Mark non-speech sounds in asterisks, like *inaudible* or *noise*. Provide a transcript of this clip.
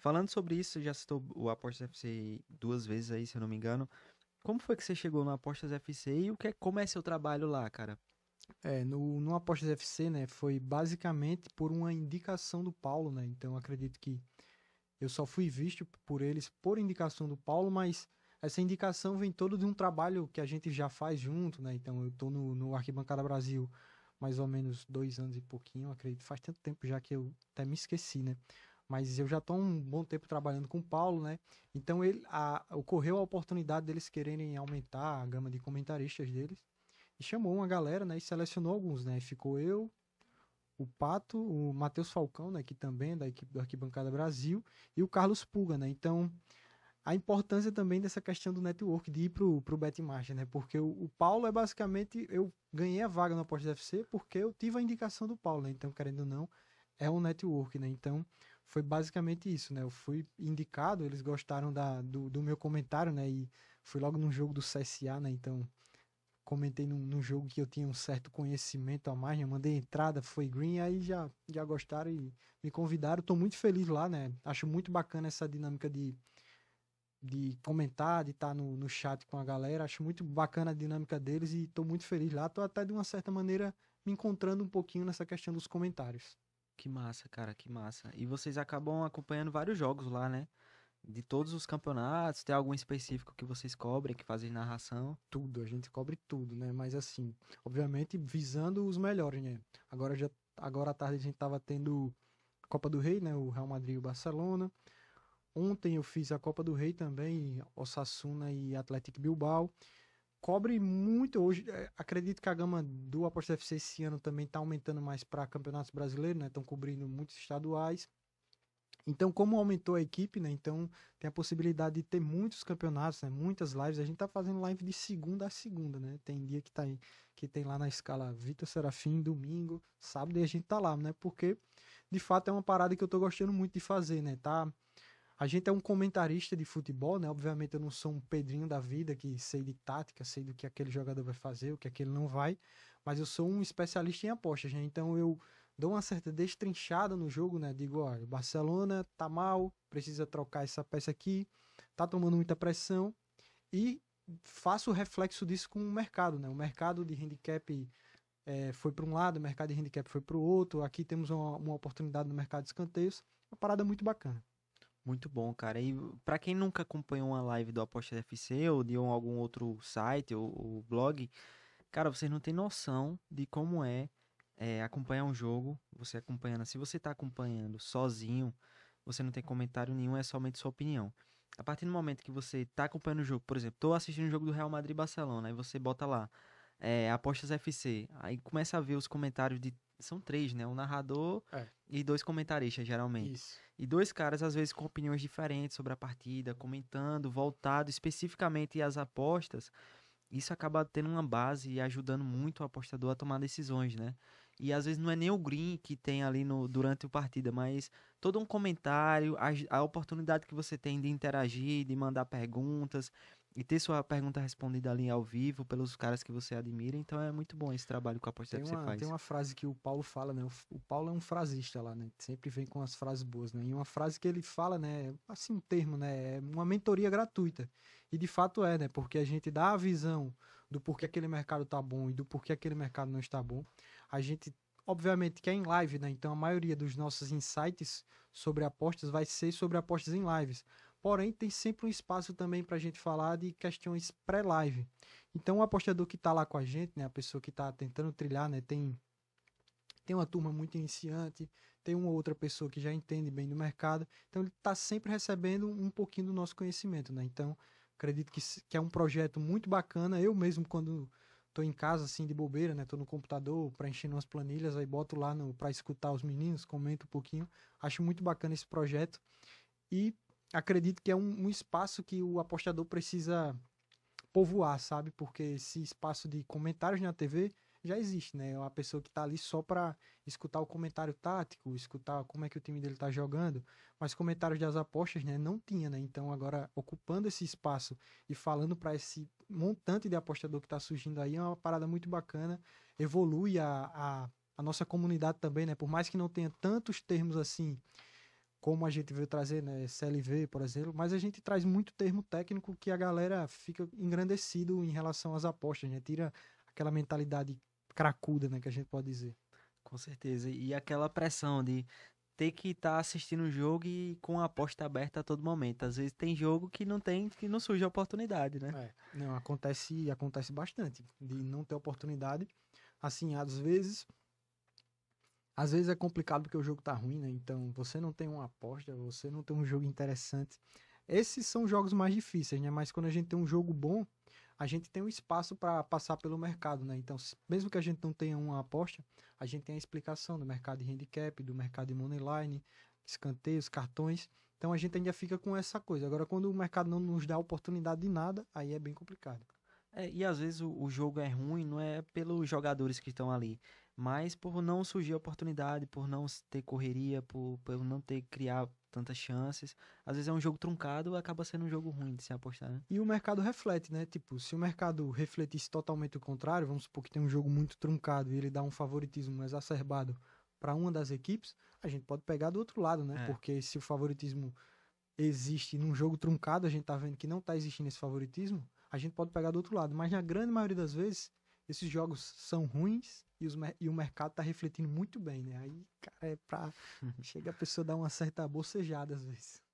Falando sobre isso, já citou o Apostas FC duas vezes aí, se eu não me engano. Como foi que você chegou no Apostas FC e o que é, como é seu trabalho lá, cara? É, no, no Apostas FC, né, foi basicamente por uma indicação do Paulo, né? Então acredito que eu só fui visto por eles por indicação do Paulo, mas essa indicação vem todo de um trabalho que a gente já faz junto, né? Então eu tô no, no Arquibancada Brasil mais ou menos dois anos e pouquinho, acredito. Faz tanto tempo já que eu até me esqueci, né? mas eu já estou um bom tempo trabalhando com o Paulo, né? Então ele, a, ocorreu a oportunidade deles quererem aumentar a gama de comentaristas deles. E chamou uma galera, né? E selecionou alguns, né? Ficou eu, o Pato, o Matheus Falcão, né, que também é da equipe do Arquibancada Brasil, e o Carlos Puga, né? Então, a importância também dessa questão do network de ir pro, pro Betmarcha, né? Porque o, o, Paulo é basicamente eu ganhei a vaga na Apostas FC porque eu tive a indicação do Paulo, né? Então, querendo ou não, é um network, né? Então, foi basicamente isso, né? Eu fui indicado, eles gostaram da, do, do meu comentário, né? E fui logo num jogo do CSA, né? Então, comentei num, num, jogo que eu tinha um certo conhecimento a mais, né? mandei entrada, foi green, aí já, já gostaram e me convidaram. Tô muito feliz lá, né? Acho muito bacana essa dinâmica de, de comentar, de estar tá no, no chat com a galera. Acho muito bacana a dinâmica deles e tô muito feliz lá. Tô até, de uma certa maneira, me encontrando um pouquinho nessa questão dos comentários. Que massa, cara, que massa. E vocês acabam acompanhando vários jogos lá, né? De todos os campeonatos, tem algum específico que vocês cobrem, que fazem narração? Tudo, a gente cobre tudo, né? Mas assim, obviamente visando os melhores, né? Agora já agora à tarde a gente tava tendo Copa do Rei, né? O Real Madrid e o Barcelona. Ontem eu fiz a Copa do Rei também, Osasuna e Atlético Bilbao cobre muito hoje. É, acredito que a gama do Aposta FC esse ano também está aumentando mais para campeonatos brasileiros, né? Estão cobrindo muitos estaduais. Então, como aumentou a equipe, né? Então tem a possibilidade de ter muitos campeonatos, né? Muitas lives. A gente tá fazendo live de segunda a segunda, né? Tem dia que tá aí, que tem lá na escala Vitor Serafim, domingo, sábado e a gente tá lá, né? Porque de fato é uma parada que eu tô gostando muito de fazer, né? Tá a gente é um comentarista de futebol, né? Obviamente eu não sou um Pedrinho da vida que sei de tática, sei do que aquele jogador vai fazer, o que aquele é não vai, mas eu sou um especialista em apostas, né? Então eu dou uma certa destrinchada no jogo, né? Digo, olha, o Barcelona tá mal, precisa trocar essa peça aqui, tá tomando muita pressão e faço o reflexo disso com o mercado, né? O mercado de handicap é, foi para um lado, o mercado de handicap foi para o outro. Aqui temos uma, uma, oportunidade no mercado de escanteios, uma parada muito bacana. Muito bom, cara. E para quem nunca acompanhou uma live do Aposta FC ou de algum outro site ou, ou blog, cara, vocês não têm noção de como é, é acompanhar um jogo, você acompanhando. Se você tá acompanhando sozinho, você não tem comentário nenhum, é somente sua opinião. A partir do momento que você tá acompanhando o jogo, por exemplo, tô assistindo o jogo do Real Madrid e Barcelona, aí você bota lá é, Apostas FC. Aí começa a ver os comentários de. São três, né? Um narrador é. e dois comentaristas, geralmente. Isso. E dois caras, às vezes, com opiniões diferentes sobre a partida, comentando, voltado especificamente às apostas. Isso acaba tendo uma base e ajudando muito o apostador a tomar decisões, né? E às vezes não é nem o green que tem ali no, durante a partida, mas todo um comentário, a, a oportunidade que você tem de interagir, de mandar perguntas, e ter sua pergunta respondida ali ao vivo pelos caras que você admira. Então é muito bom esse trabalho com a aposta que você faz. Tem uma frase que o Paulo fala, né? O, o Paulo é um frasista lá, né? Sempre vem com as frases boas, né? E uma frase que ele fala, né? Assim, um termo, né? É uma mentoria gratuita. E de fato é, né? Porque a gente dá a visão do porquê aquele mercado tá bom e do porquê aquele mercado não está bom. A gente obviamente que é em live, né? Então a maioria dos nossos insights sobre apostas vai ser sobre apostas em lives. Porém, tem sempre um espaço também para a gente falar de questões pré-live. Então, o apostador que está lá com a gente, né, a pessoa que está tentando trilhar, né, tem, tem uma turma muito iniciante, tem uma outra pessoa que já entende bem do mercado. Então, ele está sempre recebendo um pouquinho do nosso conhecimento. Né? Então, acredito que, que é um projeto muito bacana. Eu mesmo, quando estou em casa, assim, de bobeira, né, estou no computador preenchendo umas planilhas, aí boto lá para escutar os meninos, comento um pouquinho. Acho muito bacana esse projeto. E acredito que é um, um espaço que o apostador precisa povoar, sabe? Porque esse espaço de comentários na TV já existe, né? É uma pessoa que está ali só para escutar o comentário tático, escutar como é que o time dele está jogando, mas comentários das apostas, né, não tinha, né? Então agora ocupando esse espaço e falando para esse montante de apostador que está surgindo aí é uma parada muito bacana, evolui a, a, a nossa comunidade também, né? Por mais que não tenha tantos termos assim como a gente veio trazer, né, CLV, por exemplo, mas a gente traz muito termo técnico que a galera fica engrandecido em relação às apostas, né? Tira aquela mentalidade cracuda, né, que a gente pode dizer. Com certeza. E aquela pressão de ter que estar tá assistindo o um jogo e com a aposta aberta a todo momento. Às vezes tem jogo que não tem, que não surge oportunidade, né? É, não, acontece, acontece bastante de não ter oportunidade. Assim, às vezes às vezes é complicado porque o jogo tá ruim, né? Então você não tem uma aposta, você não tem um jogo interessante. Esses são jogos mais difíceis, né? Mas quando a gente tem um jogo bom, a gente tem um espaço para passar pelo mercado, né? Então, mesmo que a gente não tenha uma aposta, a gente tem a explicação do mercado de handicap, do mercado de moneyline, escanteios, cartões. Então a gente ainda fica com essa coisa. Agora, quando o mercado não nos dá oportunidade de nada, aí é bem complicado. É, e às vezes o, o, jogo é ruim, não é pelos jogadores que estão ali, mas por não surgir oportunidade, por não ter correria, por, por não ter criar tantas chances. Às vezes é um jogo truncado, acaba sendo um jogo ruim de se apostar, né? E o mercado reflete, né? Tipo, se o mercado refletisse totalmente o contrário, vamos supor que tem um jogo muito truncado e ele dá um favoritismo exacerbado para uma das equipes, a gente pode pegar do outro lado, né? É. Porque se o favoritismo existe num jogo truncado, a gente tá vendo que não tá existindo esse favoritismo, a gente pode pegar do outro lado. Mas na grande maioria das vezes, esses jogos são ruins e, os, e o mercado tá refletindo muito bem, né? Aí, cara, é pra. *laughs* chega a pessoa dar uma certa bocejada às vezes.